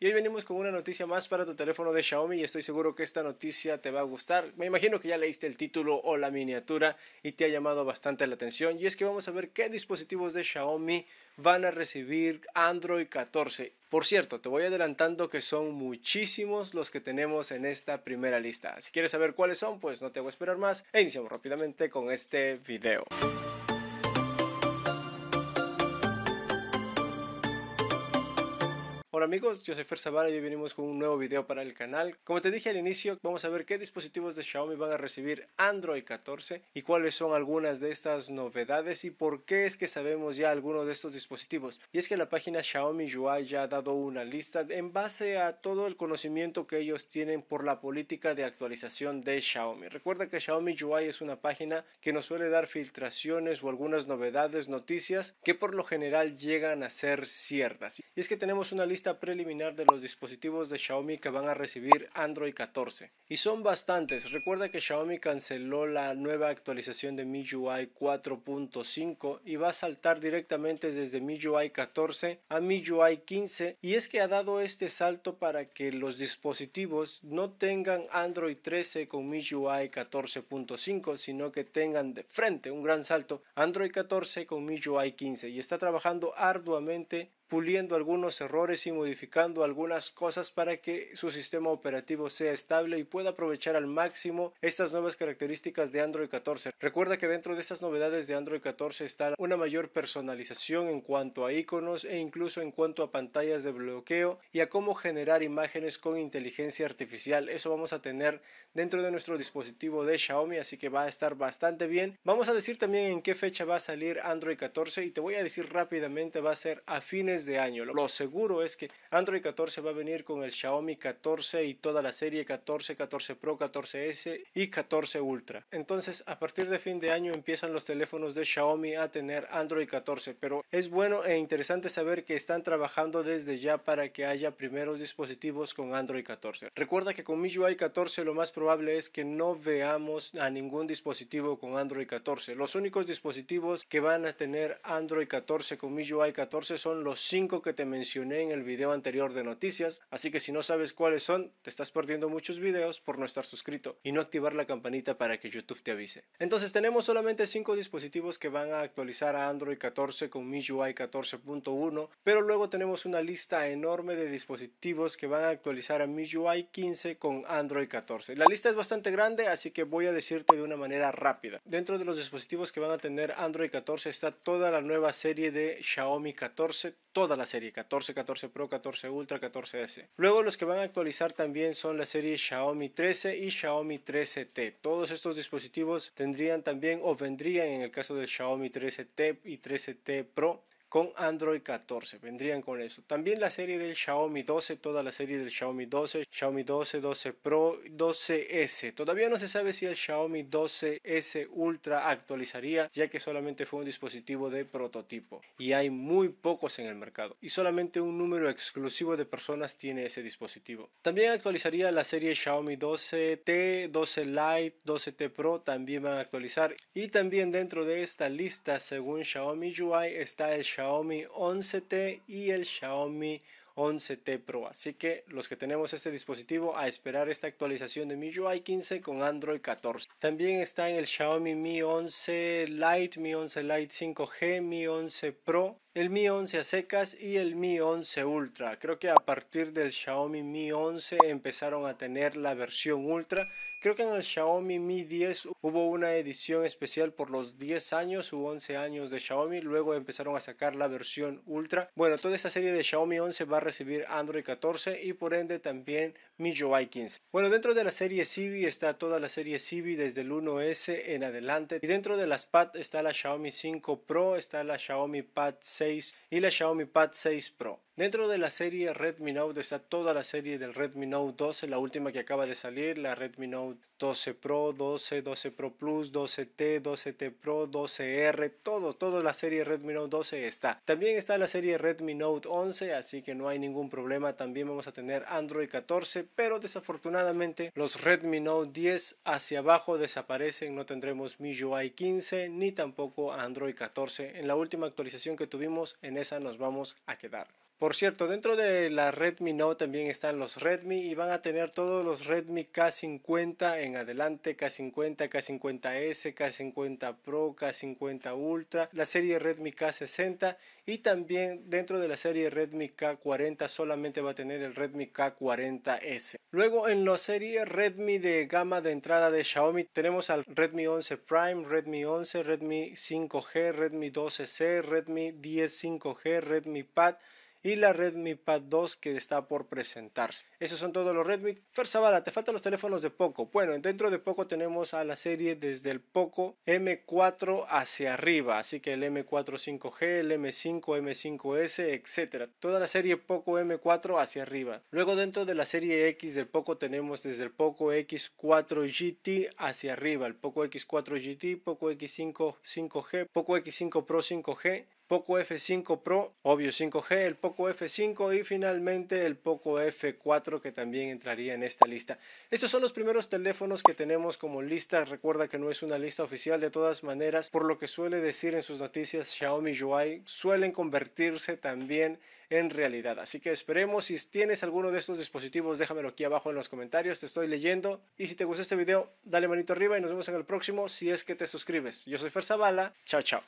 Y hoy venimos con una noticia más para tu teléfono de Xiaomi y estoy seguro que esta noticia te va a gustar. Me imagino que ya leíste el título o la miniatura y te ha llamado bastante la atención y es que vamos a ver qué dispositivos de Xiaomi van a recibir Android 14. Por cierto, te voy adelantando que son muchísimos los que tenemos en esta primera lista. Si quieres saber cuáles son, pues no te voy a esperar más e iniciamos rápidamente con este video. amigos? Yo soy Fer y hoy venimos con un nuevo video para el canal. Como te dije al inicio, vamos a ver qué dispositivos de Xiaomi van a recibir Android 14 y cuáles son algunas de estas novedades y por qué es que sabemos ya algunos de estos dispositivos. Y es que la página Xiaomi UI ya ha dado una lista en base a todo el conocimiento que ellos tienen por la política de actualización de Xiaomi. Recuerda que Xiaomi UI es una página que nos suele dar filtraciones o algunas novedades, noticias que por lo general llegan a ser ciertas. Y es que tenemos una lista preliminar de los dispositivos de Xiaomi que van a recibir Android 14. Y son bastantes. Recuerda que Xiaomi canceló la nueva actualización de MIUI 4.5 y va a saltar directamente desde MIUI 14 a MIUI 15. Y es que ha dado este salto para que los dispositivos no tengan Android 13 con MIUI 14.5, sino que tengan de frente un gran salto Android 14 con MIUI 15 y está trabajando arduamente puliendo algunos errores y modificando algunas cosas para que su sistema operativo sea estable y pueda aprovechar al máximo estas nuevas características de Android 14. Recuerda que dentro de estas novedades de Android 14 está una mayor personalización en cuanto a iconos e incluso en cuanto a pantallas de bloqueo y a cómo generar imágenes con inteligencia artificial. Eso vamos a tener dentro de nuestro dispositivo de Xiaomi, así que va a estar bastante bien. Vamos a decir también en qué fecha va a salir Android 14 y te voy a decir rápidamente va a ser a fines de año. Lo seguro es que Android 14 va a venir con el Xiaomi 14 y toda la serie 14, 14 Pro, 14S y 14 Ultra. Entonces, a partir de fin de año empiezan los teléfonos de Xiaomi a tener Android 14, pero es bueno e interesante saber que están trabajando desde ya para que haya primeros dispositivos con Android 14. Recuerda que con MIUI 14 lo más probable es que no veamos a ningún dispositivo con Android 14. Los únicos dispositivos que van a tener Android 14 con MIUI 14 son los cinco que te mencioné en el video anterior de noticias, así que si no sabes cuáles son, te estás perdiendo muchos videos por no estar suscrito y no activar la campanita para que YouTube te avise. Entonces tenemos solamente 5 dispositivos que van a actualizar a Android 14 con MIUI 14.1, pero luego tenemos una lista enorme de dispositivos que van a actualizar a MIUI 15 con Android 14. La lista es bastante grande, así que voy a decirte de una manera rápida. Dentro de los dispositivos que van a tener Android 14 está toda la nueva serie de Xiaomi 14, toda la serie, 14, 14 Pro, 14 Ultra, 14S. Luego los que van a actualizar también son la serie Xiaomi 13 y Xiaomi 13T. Todos estos dispositivos tendrían también o vendrían en el caso del Xiaomi 13T y 13T Pro con Android 14. Vendrían con eso. También la serie del Xiaomi 12, toda la serie del Xiaomi 12, Xiaomi 12, 12 Pro, 12S. Todavía no se sabe si el Xiaomi 12S Ultra actualizaría, ya que solamente fue un dispositivo de prototipo y hay muy pocos en el mercado y solamente un número exclusivo de personas tiene ese dispositivo. También actualizaría la serie Xiaomi 12T, 12 Lite, 12T Pro, también van a actualizar y también dentro de esta lista según Xiaomi UI está el Xiaomi 11T y el Xiaomi 11T Pro. Así que los que tenemos este dispositivo a esperar esta actualización de MIUI 15 con Android 14. También está en el Xiaomi Mi 11 Lite, Mi 11 Lite 5G, Mi 11 Pro el Mi 11 a secas y el Mi 11 Ultra. Creo que a partir del Xiaomi Mi 11 empezaron a tener la versión Ultra. Creo que en el Xiaomi Mi 10 hubo una edición especial por los 10 años u 11 años de Xiaomi. Luego empezaron a sacar la versión Ultra. Bueno, toda esta serie de Xiaomi 11 va a recibir Android 14 y por ende también MIUI 15. Bueno, dentro de la serie Civi está toda la serie Civi desde el 1S en adelante. Y dentro de las Pad está la Xiaomi 5 Pro, está la Xiaomi Pad 6 y la Xiaomi Pad 6 Pro. Dentro de la serie Redmi Note está toda la serie del Redmi Note 12, la última que acaba de salir, la Redmi Note 12 Pro, 12, 12 Pro Plus, 12T, 12T Pro, 12R, todo, toda la serie Redmi Note 12 está. También está la serie Redmi Note 11, así que no hay ningún problema, también vamos a tener Android 14, pero desafortunadamente los Redmi Note 10 hacia abajo desaparecen, no tendremos mi MIUI 15 ni tampoco Android 14. En la última actualización que tuvimos en esa nos vamos a quedar. Por cierto, dentro de la Redmi Note también están los Redmi y van a tener todos los Redmi K50 en adelante, K50, K50S, K50 Pro, K50 Ultra, la serie Redmi K60 y también dentro de la serie Redmi K40 solamente va a tener el Redmi K40S. Luego en la serie Redmi de gama de entrada de Xiaomi tenemos al Redmi 11 Prime, Redmi 11, Redmi 5G, Redmi 12C, Redmi 10 5G, Redmi Pad y la Redmi Pad 2 que está por presentarse. Esos son todos los Redmi. bala te faltan los teléfonos de Poco. Bueno, dentro de Poco tenemos a la serie desde el Poco M4 hacia arriba, así que el M4 5G, el M5, M5S, etcétera. Toda la serie Poco M4 hacia arriba. Luego dentro de la serie X del Poco tenemos desde el Poco X4 GT hacia arriba, el Poco X4 GT, Poco X5 5G, Poco X5 Pro 5G poco F5 Pro, obvio 5G, el Poco F5 y finalmente el Poco F4 que también entraría en esta lista. Estos son los primeros teléfonos que tenemos como lista. Recuerda que no es una lista oficial de todas maneras, por lo que suele decir en sus noticias Xiaomi UI, suelen convertirse también en realidad. Así que esperemos, si tienes alguno de estos dispositivos, déjamelo aquí abajo en los comentarios, te estoy leyendo. Y si te gustó este video, dale manito arriba y nos vemos en el próximo si es que te suscribes. Yo soy Fer Zavala, chao chao.